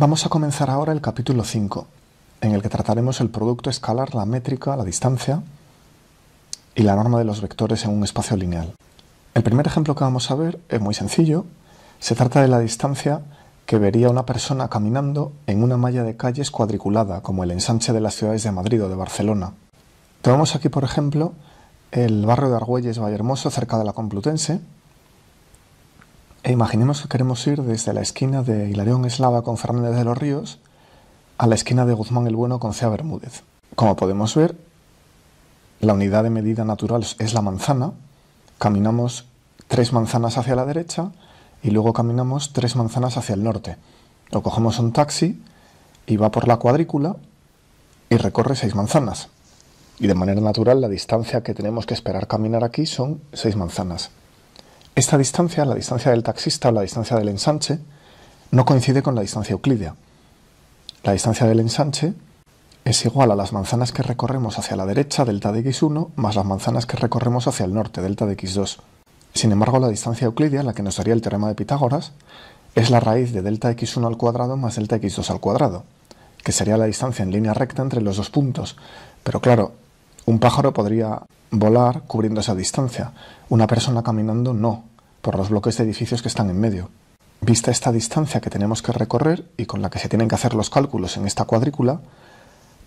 Vamos a comenzar ahora el capítulo 5, trataremos el producto escalar, la métrica, la distancia y la norma de los vectores en un espacio lineal. El primer ejemplo que vamos a ver es muy sencillo. Se trata de la distancia que vería una persona caminando en una malla de calles cuadriculada, como el ensanche de las ciudades de Madrid o de Barcelona. Tomemos aquí, por ejemplo, el barrio de Argüelles Vallehermoso, cerca de la Complutense. E imaginemos que queremos ir desde la esquina de Hilarión Eslava con Fernández de los Ríos a la esquina de Guzmán el Bueno con Cea Bermúdez. Como podemos ver, la unidad de medida natural es la manzana. Caminamos tres manzanas hacia la derecha y luego caminamos tres manzanas hacia el norte. O cogemos un taxi y va por la cuadrícula y recorre seis manzanas. Y de manera natural la distancia que tenemos que esperar caminar aquí son seis manzanas. Esta distancia, la distancia del taxista o la distancia del ensanche, no coincide con la distancia euclídea. La distancia del ensanche es igual a las manzanas que recorremos hacia la derecha, delta de x1, más las manzanas que recorremos hacia el norte, delta de x2. Sin embargo, la distancia euclidia, la que nos daría el teorema de Pitágoras, es la raíz de delta x1 al cuadrado más delta x2 al cuadrado, que sería la distancia en línea recta entre los dos puntos. Pero claro, un pájaro podría volar cubriendo esa distancia, una persona caminando no, por los bloques de edificios que están en medio. Vista esta distancia que tenemos que recorrer y con la que se tienen que hacer los cálculos en esta cuadrícula,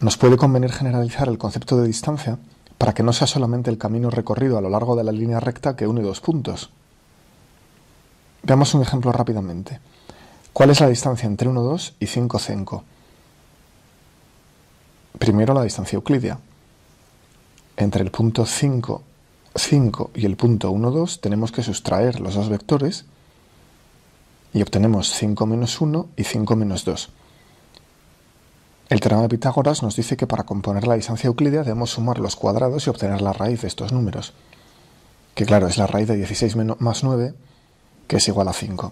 nos puede convenir generalizar el concepto de distancia para que no sea solamente el camino recorrido a lo largo de la línea recta que une dos puntos. Veamos un ejemplo rápidamente. ¿Cuál es la distancia entre 1, 2 y 5? Primero la distancia euclidea. Entre el punto 5, 5 y el punto 1, 2, tenemos que sustraer los dos vectores y obtenemos 5 menos 1 y 5 menos 2. El teorema de Pitágoras nos dice que para componer la distancia euclidea debemos sumar los cuadrados y obtener la raíz de estos números, que claro es la raíz de 16 más 9, que es igual a 5.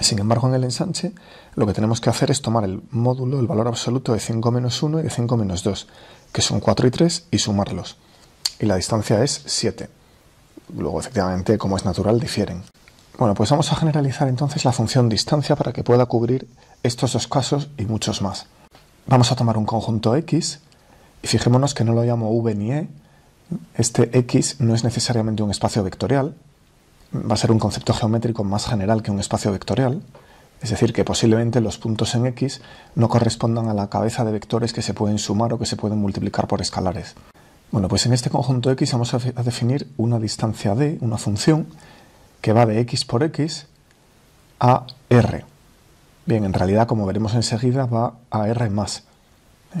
Sin embargo, en el ensanche lo que tenemos que hacer es tomar el módulo, el valor absoluto de 5 menos 1 y de 5 menos 2, que son 4 y 3, y sumarlos. Y la distancia es 7. Luego, efectivamente, como es natural, difieren. Bueno, pues vamos a generalizar entonces la función distancia para que pueda cubrir estos dos casos y muchos más. Vamos a tomar un conjunto X y fijémonos que no lo llamo V ni E. Este X no es necesariamente un espacio vectorial, va a ser un concepto geométrico más general que un espacio vectorial. Es decir, que posiblemente los puntos en X no correspondan a la cabeza de vectores que se pueden sumar o que se pueden multiplicar por escalares. Bueno, pues en este conjunto X vamos a, definir una distancia D, una función, que va de x por x a r. Bien, en realidad, como veremos enseguida, va a r más,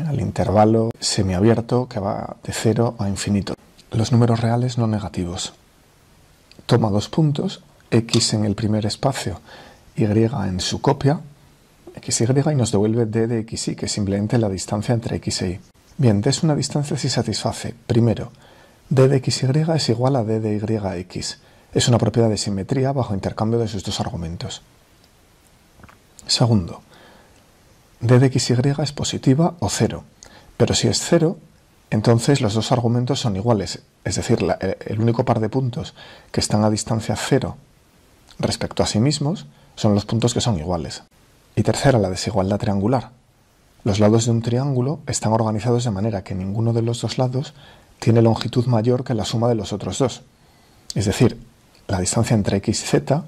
al intervalo semiabierto que va de 0 a infinito. Los números reales no negativos. Toma dos puntos, x en el primer espacio, y en su copia, xy, y nos devuelve d de xy, que es simplemente la distancia entre x e y. Bien, d es una distancia si satisface, primero, d de xy es igual a d de yx. x, es una propiedad de simetría bajo intercambio de sus dos argumentos. Segundo, d de xy es positiva o cero, pero si es cero, entonces los dos argumentos son iguales, es decir, el único par de puntos que están a distancia cero respecto a sí mismos son los puntos que son iguales. Y tercera, la desigualdad triangular. Los lados de un triángulo están organizados de manera que ninguno de los dos lados tiene longitud mayor que la suma de los otros dos. Es decir, la distancia entre x y z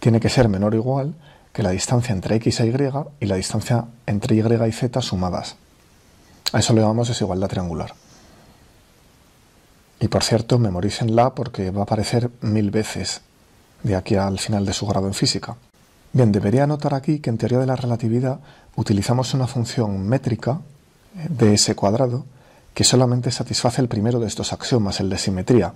tiene que ser menor o igual que la distancia entre x y e y y la distancia entre y y z sumadas. A eso le llamamos desigualdad triangular. Y por cierto, memorícenla porque va a aparecer mil veces de aquí al final de su grado en física. Bien, debería notar aquí que en teoría de la relatividad utilizamos una función métrica eh, de ese cuadrado que solamente satisface el primero de estos axiomas, el de simetría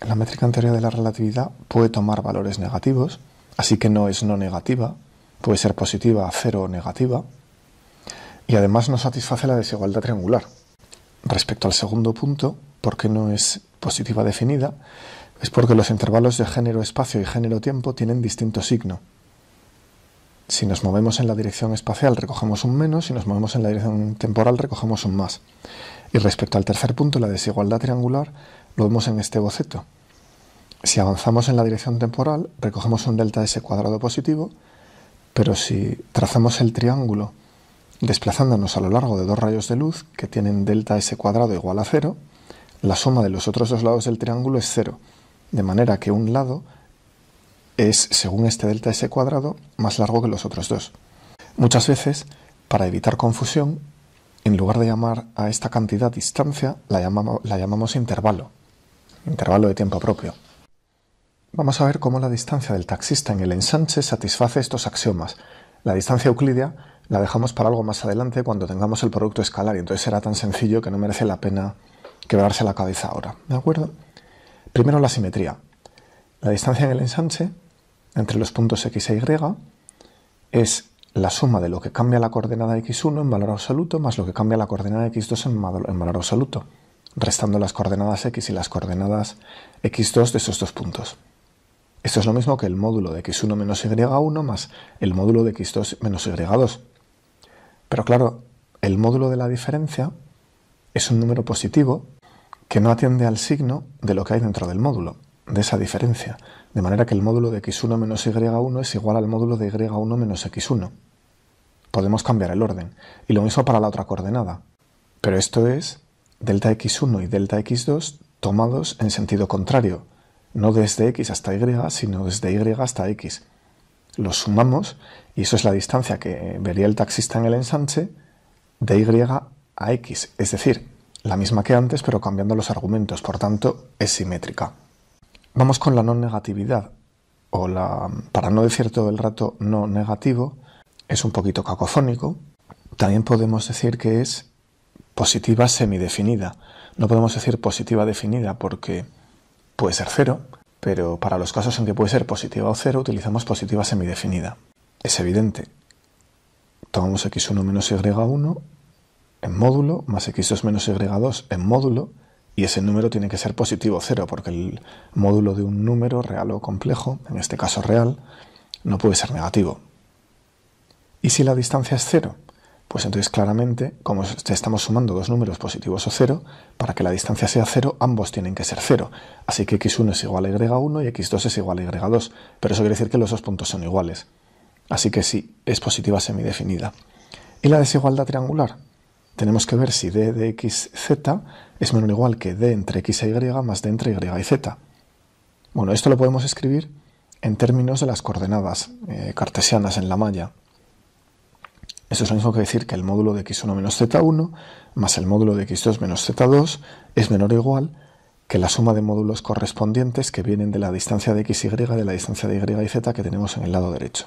la métrica anterior de la relatividad puede tomar valores negativos, así que no es no negativa, puede ser positiva, cero o negativa, y además no satisface la desigualdad triangular. Respecto al segundo punto, ¿por qué no es positiva definida? Es porque los intervalos de género-espacio y género-tiempo tienen distinto signo. Si nos movemos en la dirección espacial recogemos un menos, si nos movemos en la dirección temporal recogemos un más. Y respecto al tercer punto, la desigualdad triangular, lo vemos en este boceto. Si avanzamos en la dirección temporal, recogemos un delta S cuadrado positivo, pero si trazamos el triángulo desplazándonos a lo largo de dos rayos de luz que tienen delta S cuadrado igual a cero, la suma de los otros dos lados del triángulo es cero, de manera que un lado es, según este delta S cuadrado, más largo que los otros dos. Muchas veces, para evitar confusión, en lugar de llamar a esta cantidad distancia, la, llamamos, intervalo intervalo de tiempo propio. Vamos a ver cómo la distancia del taxista en el ensanche satisface estos axiomas. La distancia euclidea la dejamos para algo más adelante cuando tengamos el producto escalar y entonces será tan sencillo que no merece la pena quebrarse la cabeza ahora. ¿De acuerdo? Primero la simetría. La distancia en el ensanche entre los puntos x e y es la suma de lo que cambia la coordenada x1 en valor absoluto más lo que cambia la coordenada x2 en valor absoluto restando las coordenadas x y las coordenadas x2 de esos dos puntos. Esto es lo mismo que el módulo de x1 menos y1 más el módulo de x2 menos y2. Pero claro, el módulo de la diferencia es un número positivo que no atiende al signo de lo que hay dentro del módulo, de esa diferencia. De manera que el módulo de x1 menos y1 es igual al módulo de y1 menos x1. Podemos cambiar el orden. Y lo mismo para la otra coordenada. Pero esto es delta x1 y delta x2 tomados en sentido contrario, no desde x hasta y, sino desde y hasta x. Los sumamos y eso es la distancia que vería el taxista en el ensanche de y a x, es decir, la misma que antes pero cambiando los argumentos, por tanto es simétrica. Vamos con la no negatividad, o la, para no decir todo el rato no negativo, es un poquito cacofónico. También podemos decir que es positiva semidefinida. No podemos decir positiva definida porque puede ser cero, pero para los casos en que puede ser positiva o cero utilizamos positiva semidefinida. Es evidente. Tomamos x1 menos y1 en módulo, más x2 menos y2 en módulo, y ese número tiene que ser positivo cero, porque el módulo de un número real o complejo, en este caso real, no puede ser negativo. ¿Y si la distancia es cero? Pues entonces claramente, como estamos sumando dos números positivos o cero, para que la distancia sea cero, ambos tienen que ser cero. Así que x1 es igual a y1 y x2 es igual a y2. Pero eso quiere decir que los dos puntos son iguales. Así que sí, es positiva semidefinida. ¿Y la desigualdad triangular? Tenemos que ver si d de xz es menor o igual que d entre x e y más d entre y y z. Bueno, esto lo podemos escribir en términos de las coordenadas eh, cartesianas en la malla. Eso es lo mismo que decir que el módulo de x1 menos z1 más el módulo de x2 menos z2 es menor o igual que la suma de módulos correspondientes que vienen de la distancia de x y de la distancia de y y z que tenemos en el lado derecho.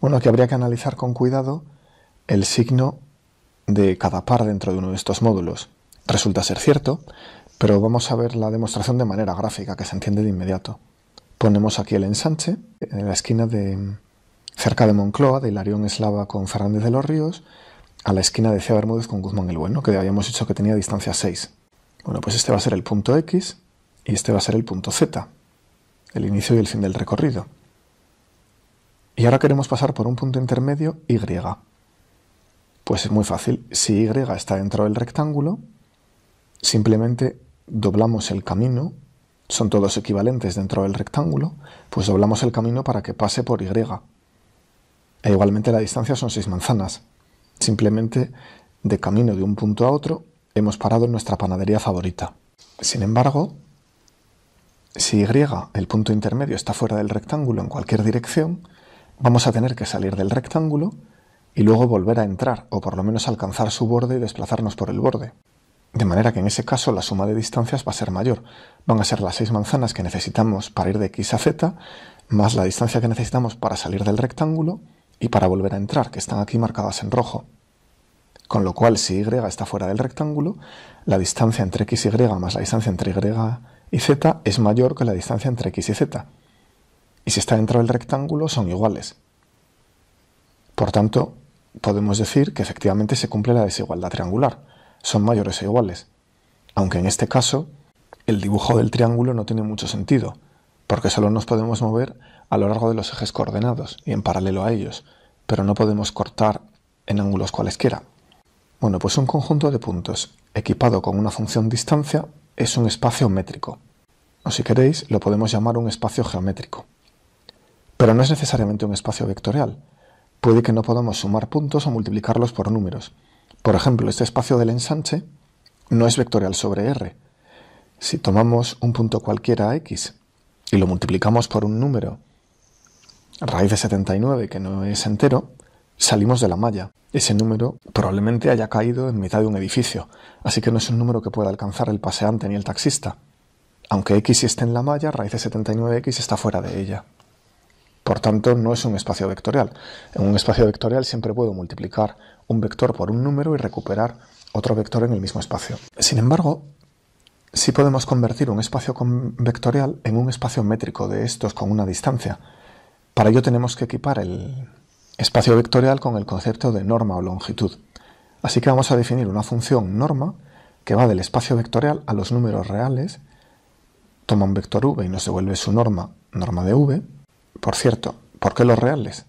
Bueno, aquí habría que analizar con cuidado el signo de cada par dentro de uno de estos módulos. Resulta ser cierto, pero vamos a ver la demostración de manera gráfica, que se entiende de inmediato. Ponemos aquí el ensanche en la esquina de, cerca de Moncloa, de Hilarión Eslava con Fernández de los Ríos, a la esquina de Cea Bermúdez con Guzmán el Bueno, que habíamos dicho que tenía distancia 6. Bueno, pues este va a ser el punto X y este va a ser el punto Z, el inicio y el fin del recorrido. Y ahora queremos pasar por un punto intermedio Y. Pues es muy fácil, si Y está dentro del rectángulo, simplemente doblamos el camino, son todos equivalentes dentro del rectángulo, pues doblamos el camino para que pase por Y. E igualmente la distancia son seis manzanas. Simplemente de camino de un punto a otro hemos parado en nuestra panadería favorita. Sin embargo, si Y, el punto intermedio, está fuera del rectángulo en cualquier dirección, vamos a tener que salir del rectángulo y luego volver a entrar, o por lo menos alcanzar su borde y desplazarnos por el borde. De manera que en ese caso la suma de distancias va a ser mayor. Van a ser las seis manzanas que necesitamos para ir de x a z, más la distancia que necesitamos para salir del rectángulo, y para volver a entrar, que están aquí marcadas en rojo. Con lo cual, si y está fuera del rectángulo, la distancia entre x y más la distancia entre y y z es mayor que la distancia entre x y z. Y si está dentro del rectángulo, son iguales. Por tanto, podemos decir que efectivamente se cumple la desigualdad triangular. Son mayores e iguales. Aunque en este caso, el dibujo del triángulo no tiene mucho sentido, porque solo nos podemos mover a lo largo de los ejes coordenados y en paralelo a ellos, pero no podemos cortar en ángulos cualesquiera. Bueno, pues un conjunto de puntos equipado con una función distancia es un espacio métrico, o si queréis lo podemos llamar un espacio geométrico. Pero no es necesariamente un espacio vectorial, puede que no podamos sumar puntos o multiplicarlos por números. Por ejemplo, este espacio del ensanche no es vectorial sobre R. Si tomamos un punto cualquiera X y lo multiplicamos por un número raíz de 79, que no es entero, salimos de la malla. Ese número probablemente haya caído en mitad de un edificio, así que no es un número que pueda alcanzar el paseante ni el taxista. Aunque x esté en la malla, raíz de 79x está fuera de ella. Por tanto, no es un espacio vectorial. En un espacio vectorial siempre puedo multiplicar un vector por un número y recuperar otro vector en el mismo espacio. Sin embargo, sí podemos convertir un espacio vectorial en un espacio métrico de estos con una distancia, para ello tenemos que equipar el espacio vectorial con el concepto de norma o longitud. Así que vamos a definir una función norma que va del espacio vectorial a los números reales, toma un vector v y nos devuelve su norma, norma de v. Por cierto, ¿por qué los reales?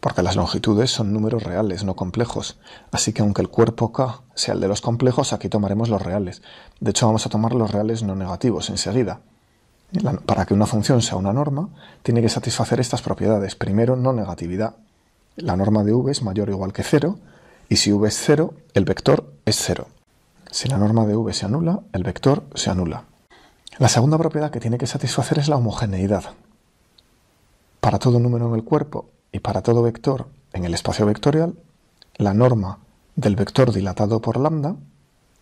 Porque las longitudes son números reales, no complejos. Así que aunque el cuerpo k sea el de los complejos, aquí tomaremos los reales. De hecho, vamos a tomar los reales no negativos enseguida para que una función sea una norma, tiene que satisfacer estas propiedades. Primero, no negatividad. La norma de v es mayor o igual que 0, y si v es 0, el vector es 0. Si la norma de v se anula, el vector se anula. La segunda propiedad que tiene que satisfacer es la homogeneidad. Para todo número en el cuerpo y para todo vector en el espacio vectorial, la norma del vector dilatado por lambda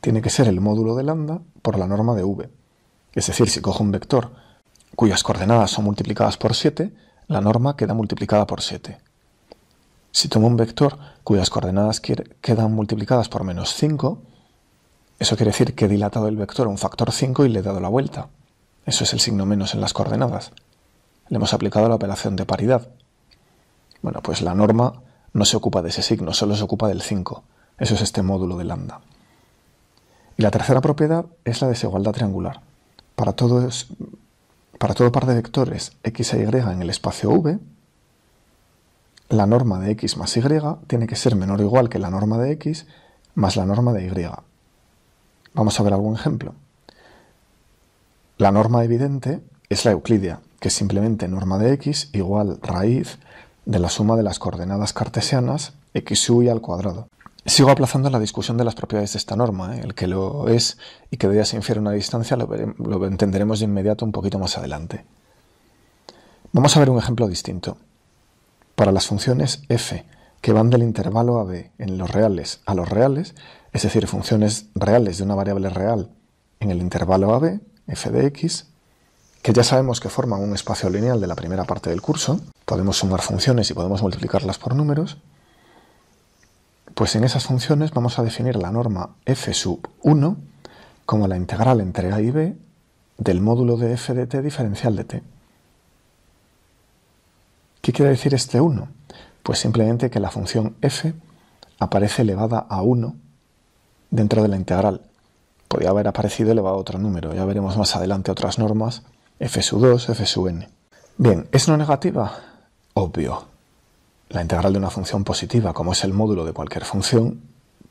tiene que ser el módulo de lambda por la norma de v. Es decir, si cojo un vector cuyas coordenadas son multiplicadas por 7, la norma queda multiplicada por 7. Si tomo un vector cuyas coordenadas quedan multiplicadas por menos 5, eso quiere decir que he dilatado el vector a un factor 5 y le he dado la vuelta. Eso es el signo menos en las coordenadas. Le hemos aplicado la operación de paridad. Bueno, pues la norma no se ocupa de ese signo, solo se ocupa del 5. Eso es este módulo de lambda. Y la tercera propiedad es la desigualdad triangular para, todo par de vectores x e y en el espacio v, la norma de x más y tiene que ser menor o igual que la norma de x más la norma de y. Vamos a ver algún ejemplo. La norma evidente es la euclidia, que es simplemente norma de x igual raíz de la suma de las coordenadas cartesianas x y al cuadrado. Sigo aplazando la discusión de las propiedades de esta norma. ¿eh? El que lo es y que de ella se infiere una distancia lo, lo entenderemos de inmediato un poquito más adelante. Vamos a ver un ejemplo distinto. Para las funciones f que van del intervalo a b en los reales a los reales, es decir, funciones reales de una variable real en el intervalo a b, f de x, que ya sabemos que forman un espacio lineal de la primera parte del curso, podemos sumar funciones y podemos multiplicarlas por números, pues en esas funciones vamos a definir la norma f sub 1 como la integral entre a y b del módulo de f de t diferencial de t. ¿Qué quiere decir este 1? Pues simplemente que la función f aparece elevada a 1 dentro de la integral. Podría haber aparecido elevado a otro número, ya veremos más adelante otras normas, f sub 2, f sub n. Bien, ¿es no negativa? Obvio, la integral de una función positiva, como es el módulo de cualquier función,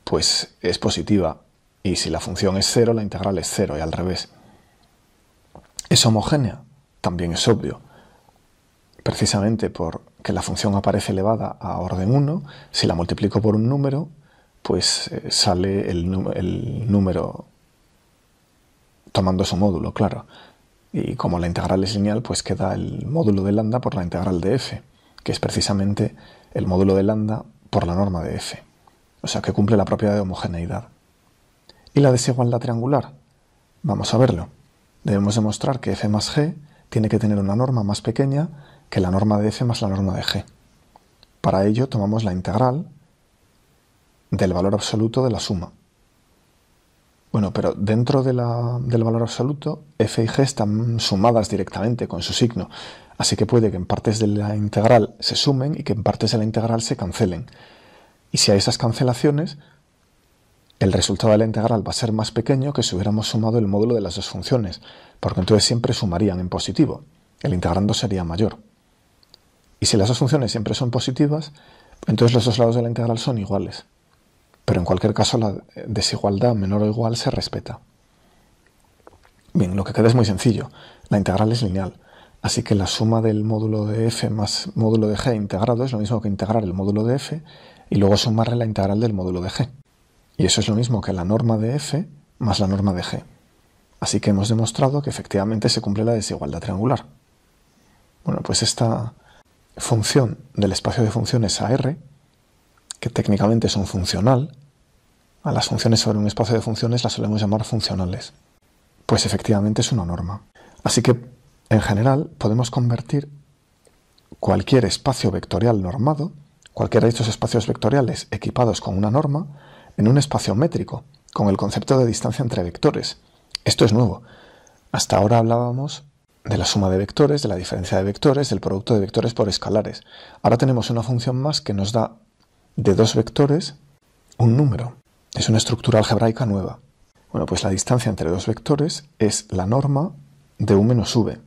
pues es positiva. Y si la función es cero, la integral es cero y al revés. ¿Es homogénea? También es obvio. Precisamente porque la función aparece elevada a orden 1, si la multiplico por un número, pues eh, sale el, el número tomando su módulo, claro. Y como la integral es lineal, pues queda el módulo de lambda por la integral de f que es precisamente el módulo de lambda por la norma de f, o sea que cumple la propiedad de homogeneidad. ¿Y la desigualdad triangular? Vamos a verlo. Debemos demostrar que f más g tiene que tener una norma más pequeña que la norma de f más la norma de g. Para ello tomamos la integral del valor absoluto de la suma. Bueno, pero dentro del valor absoluto, f y g están sumadas directamente con su signo, así que puede que en partes de la integral se sumen y que en partes de la integral se cancelen. Y si hay esas cancelaciones, el resultado de la integral va a ser más pequeño que si hubiéramos sumado el módulo de las dos funciones, porque entonces siempre sumarían en positivo, el integrando sería mayor. Y si las dos funciones siempre son positivas, entonces los dos lados de la integral son iguales pero en cualquier caso la desigualdad menor o igual se respeta. Bien, lo que queda es muy sencillo. La integral es lineal. Así que la suma del módulo de f más módulo de g integrado es lo mismo que integrar el módulo de f y luego sumarle la integral del módulo de g. Y eso es lo mismo que la norma de f más la norma de g. Así que hemos demostrado que efectivamente se cumple la desigualdad triangular. Bueno, pues esta función del espacio de funciones a R que técnicamente son funcional, a las funciones sobre un espacio de funciones las solemos llamar funcionales. Pues efectivamente es una norma. Así que, en general, podemos convertir cualquier espacio vectorial normado, cualquiera de estos espacios vectoriales equipados con una norma, en un espacio métrico, con el concepto de distancia entre vectores. Esto es nuevo. Hasta ahora hablábamos de la suma de vectores, de la diferencia de vectores, del producto de vectores por escalares. Ahora tenemos una función más que nos da de dos vectores un número. Es una estructura algebraica nueva. Bueno, pues la distancia entre dos vectores es la norma de u menos v.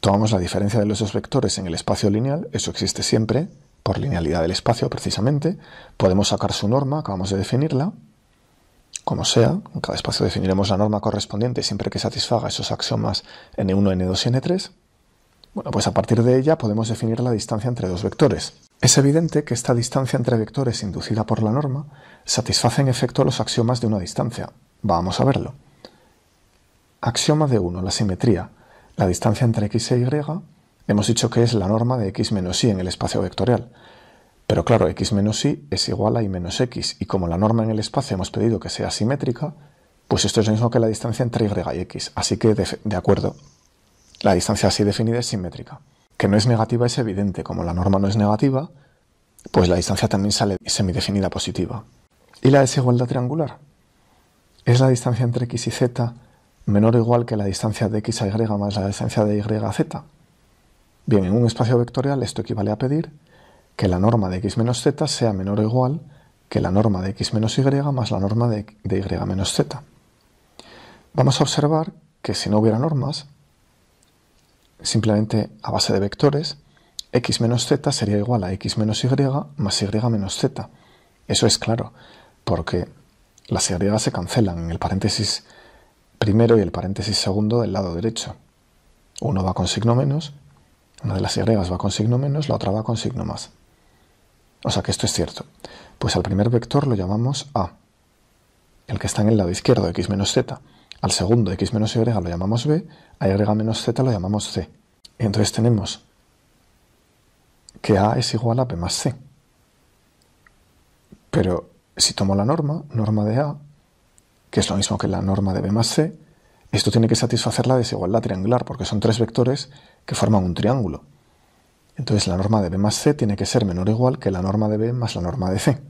Tomamos la diferencia de los dos vectores en el espacio lineal, eso existe siempre, por linealidad del espacio precisamente. Podemos sacar su norma, acabamos de definirla. Como sea, en cada espacio definiremos la norma correspondiente siempre que satisfaga esos axiomas n1, n2 y n3. Bueno, pues a partir de ella podemos definir la distancia entre dos vectores. Es evidente que esta distancia entre vectores inducida por la norma satisface en efecto los axiomas de una distancia. Vamos a verlo. Axioma de 1. La simetría. La distancia entre x e y hemos dicho que es la norma de x menos y en el espacio vectorial. Pero claro, x menos y es igual a y menos x, y como la norma en el espacio hemos pedido que sea simétrica, pues esto es lo mismo que la distancia entre y y x, así que de acuerdo, la distancia así definida es simétrica que no es negativa es evidente. Como la norma no es negativa, pues la distancia también sale semidefinida positiva. ¿Y la desigualdad triangular? Es la distancia entre x y z menor o igual que la distancia de x a y más la distancia de y a z. Bien, en un espacio vectorial esto equivale a pedir que la norma de x menos z sea menor o igual que la norma de x menos y más la norma de, de y menos z. Vamos a observar que si no hubiera normas, simplemente a base de vectores, x menos z sería igual a x menos y más y menos z. Eso es claro, porque las y se cancelan en el paréntesis primero y el paréntesis segundo del lado derecho. Uno va con signo menos, una de las y va con signo menos, la otra va con signo más. O sea que esto es cierto. Pues al primer vector lo llamamos A, el que está en el lado izquierdo, x menos z. Al segundo x menos y lo llamamos b, a y menos z lo llamamos c. entonces tenemos que a es igual a b más c. Pero si tomo la norma, norma de a, que es lo mismo que la norma de b más c, esto tiene que satisfacer la desigualdad triangular, porque son tres vectores que forman un triángulo. Entonces la norma de b más c tiene que ser menor o igual que la norma de b más la norma de c.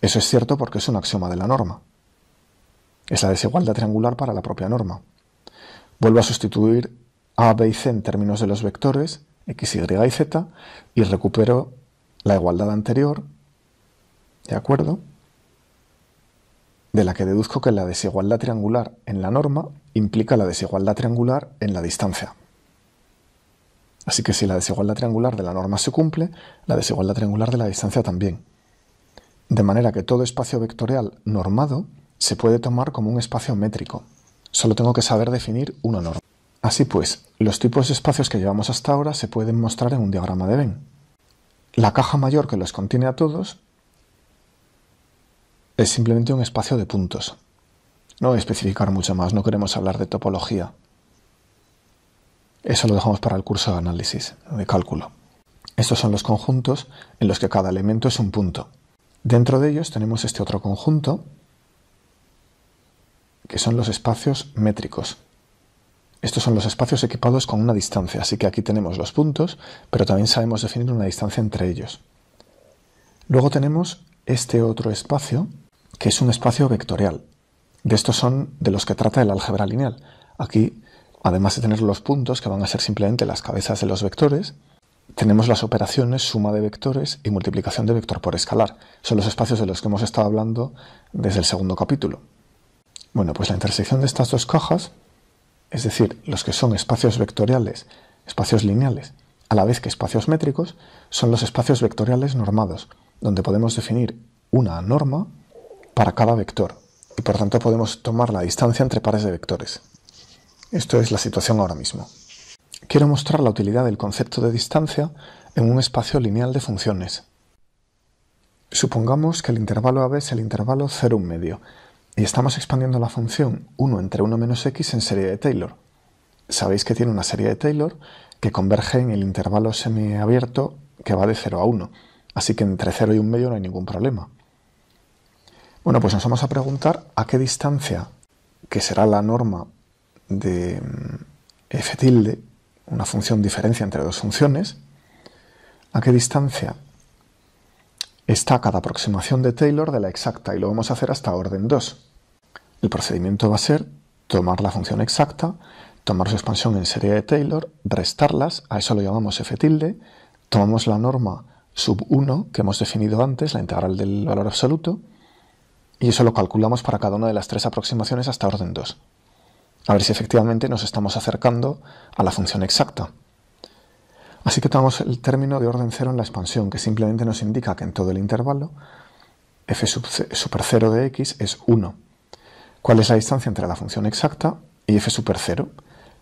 Eso es cierto porque es un axioma de la norma. Es la desigualdad triangular para la propia norma. Vuelvo a sustituir A, B y C en términos de los vectores X, Y y Z y recupero la igualdad anterior, ¿de acuerdo? De la que deduzco que la desigualdad triangular en la norma implica la desigualdad triangular en la distancia. Así que si la desigualdad triangular de la norma se cumple, la desigualdad triangular de la distancia también. De manera que todo espacio vectorial normado se puede tomar como un espacio métrico. Solo tengo que saber definir una norma. Así pues, los tipos de espacios que llevamos hasta ahora se pueden mostrar en un diagrama de Venn. La caja mayor que los contiene a todos es simplemente un espacio de puntos. No voy a especificar mucho más, no queremos hablar de topología. Eso lo dejamos para el curso de análisis, de cálculo. Estos son los conjuntos en los que cada elemento es un punto. Dentro de ellos tenemos este otro conjunto, que son los espacios métricos. Estos son los espacios equipados con una distancia, así que aquí tenemos los puntos, pero también sabemos definir una distancia entre ellos. Luego tenemos este otro espacio, que es un espacio vectorial. De estos son de los que trata el álgebra lineal. Aquí, además de tener los puntos, que van a ser simplemente las cabezas de los vectores, tenemos las operaciones suma de vectores y multiplicación de vector por escalar. Son los espacios de los que hemos estado hablando desde el segundo capítulo. Bueno, pues la intersección de estas dos cajas, es decir, los que son espacios vectoriales, espacios lineales, a la vez que espacios métricos, son los espacios vectoriales normados, donde podemos definir una norma para cada vector, y por tanto podemos tomar la distancia entre pares de vectores. Esto es la situación ahora mismo. Quiero mostrar la utilidad del concepto de distancia en un espacio lineal de funciones. Supongamos que el intervalo AB es el intervalo 0,1 medio, y estamos expandiendo la función 1 entre 1 menos x en serie de Taylor. Sabéis que tiene una serie de Taylor que converge en el intervalo semiabierto que va de 0 a 1, así que entre 0 y 1 medio no hay ningún problema. Bueno, pues nos vamos a preguntar a qué distancia, que será la norma de mm, f tilde, una función diferencia entre dos funciones, a qué distancia está cada aproximación de Taylor de la exacta y lo vamos a hacer hasta orden 2. El procedimiento va a ser tomar la función exacta, tomar su expansión en serie de Taylor, restarlas, a eso lo llamamos f tilde, tomamos la norma sub 1 que hemos definido antes, la integral del valor absoluto, y eso lo calculamos para cada una de las tres aproximaciones hasta orden 2. A ver si efectivamente nos estamos acercando a la función exacta. Así que tomamos el término de orden 0 en la expansión, que simplemente nos indica que en todo el intervalo f super 0 de x es 1. ¿Cuál es la distancia entre la función exacta y f super 0?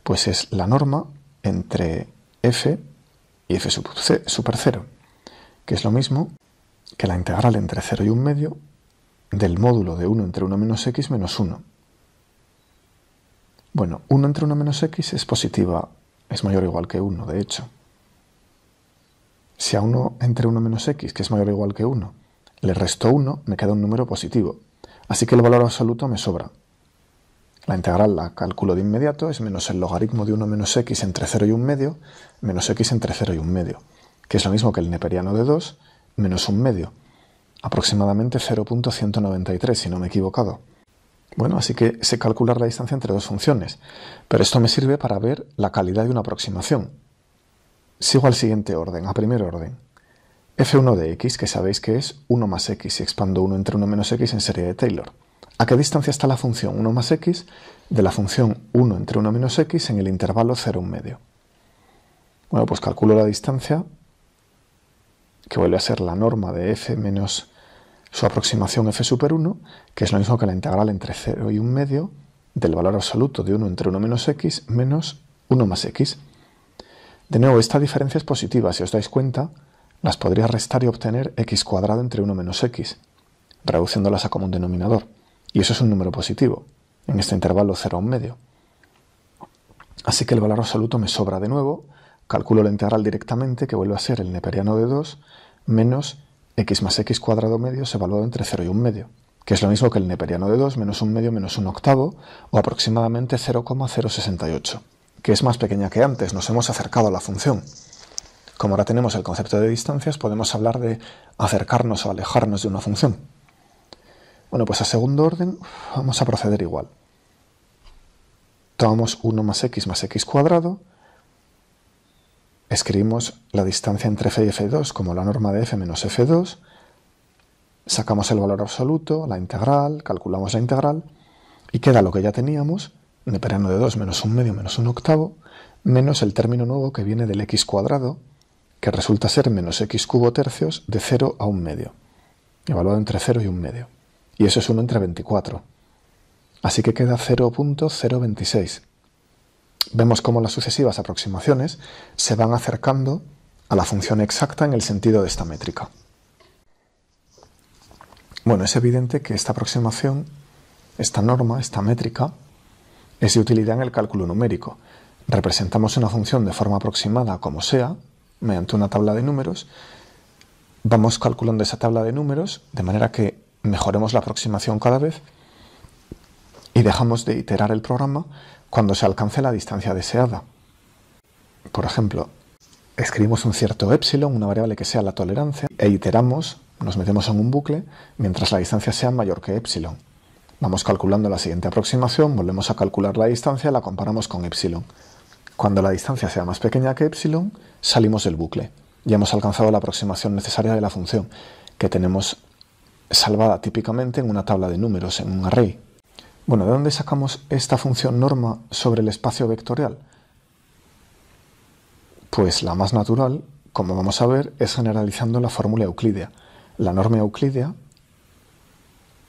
Pues es la norma entre f y f super 0, que es lo mismo que la integral entre 0 y 1 medio del módulo de 1 entre 1 menos x menos 1. Bueno, 1 entre 1 menos x es positiva, es mayor o igual que 1, de hecho. Si a 1 entre 1 menos x, que es mayor o igual que 1, le resto 1, me queda un número positivo. Así que el valor absoluto me sobra. La integral la calculo de inmediato, es menos el logaritmo de 1 menos x entre 0 y 1 medio, menos x entre 0 y 1 medio, que es lo mismo que el neperiano de 2, menos 1 medio, aproximadamente 0.193, si no me he equivocado. Bueno, así que sé calcular la distancia entre dos funciones, pero esto me sirve para ver la calidad de una aproximación. Sigo al siguiente orden, a primer orden. f1 de x, que sabéis que es 1 más x, y expando 1 entre 1 menos x en serie de Taylor. ¿A qué distancia está la función 1 más x de la función 1 entre 1 menos x en el intervalo 0, 1 medio? Bueno, pues calculo la distancia, que vuelve a ser la norma de f menos su aproximación f super 1, que es lo mismo que la integral entre 0 y 1 medio del valor absoluto de 1 entre 1 menos x menos 1 más x. De nuevo, esta diferencia es positiva. Si os dais cuenta, las podría restar y obtener x cuadrado entre 1 menos x, reduciéndolas a común denominador. Y eso es un número positivo, en este intervalo 0 a 1 medio. Así que el valor absoluto me sobra de nuevo, calculo la integral directamente, que vuelve a ser el neperiano de 2, menos x más x cuadrado medio se evaluado entre 0 y 1 medio, que es lo mismo que el neperiano de 2 menos 1 medio menos 1 octavo, o aproximadamente 0,068 que es más pequeña que antes, nos hemos acercado a la función. Como ahora tenemos el concepto de distancias, podemos hablar de acercarnos o alejarnos de una función. Bueno, pues a segundo orden vamos a proceder igual. Tomamos 1 más x más x cuadrado, escribimos la distancia entre f y f2 como la norma de f menos f2, sacamos el valor absoluto, la integral, calculamos la integral, y queda lo que ya teníamos, neperiano de 2 menos un medio menos un octavo, menos el término nuevo que viene del x cuadrado, que resulta ser menos x cubo tercios de 0 a un medio, evaluado entre 0 y un medio. Y eso es 1 entre 24. Así que queda 0.026. Vemos cómo las sucesivas aproximaciones se van acercando a la función exacta en el sentido de esta métrica. Bueno, es evidente que esta aproximación, esta norma, esta métrica, es de utilidad en el cálculo numérico. Representamos una función de forma aproximada, como sea, mediante una tabla de números. Vamos calculando esa tabla de números de manera que mejoremos la aproximación cada vez y dejamos de iterar el programa cuando se alcance la distancia deseada. Por ejemplo, escribimos un cierto epsilon, una variable que sea la tolerancia, e iteramos, nos metemos en un bucle mientras la distancia sea mayor que epsilon. Vamos calculando la siguiente aproximación, volvemos a calcular la distancia, la comparamos con epsilon. Cuando la distancia sea más pequeña que epsilon, salimos del bucle. Ya hemos alcanzado la aproximación necesaria de la función, que tenemos salvada típicamente en una tabla de números, en un array. Bueno, ¿de dónde sacamos esta función norma sobre el espacio vectorial? Pues la más natural, como vamos a ver, es generalizando la fórmula euclidea. La norma euclidea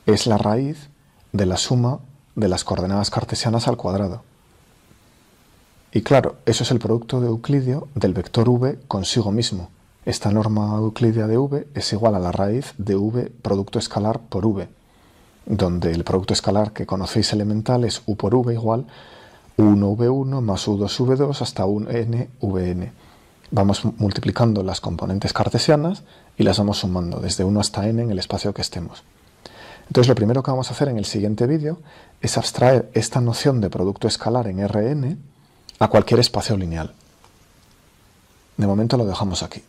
es la raíz de la suma de las coordenadas cartesianas al cuadrado. Y claro, eso es el producto de Euclidio del vector v consigo mismo. Esta norma euclidia de v es igual a la raíz de v producto escalar por v, donde el producto escalar que conocéis elemental es u por v igual 1v1 más u2v2 hasta un nvn. Vamos multiplicando las componentes cartesianas y las vamos sumando desde 1 hasta n en el espacio que estemos. Entonces lo primero que vamos a hacer en el siguiente vídeo es abstraer esta noción de producto escalar en Rn a cualquier espacio lineal. De momento lo dejamos aquí.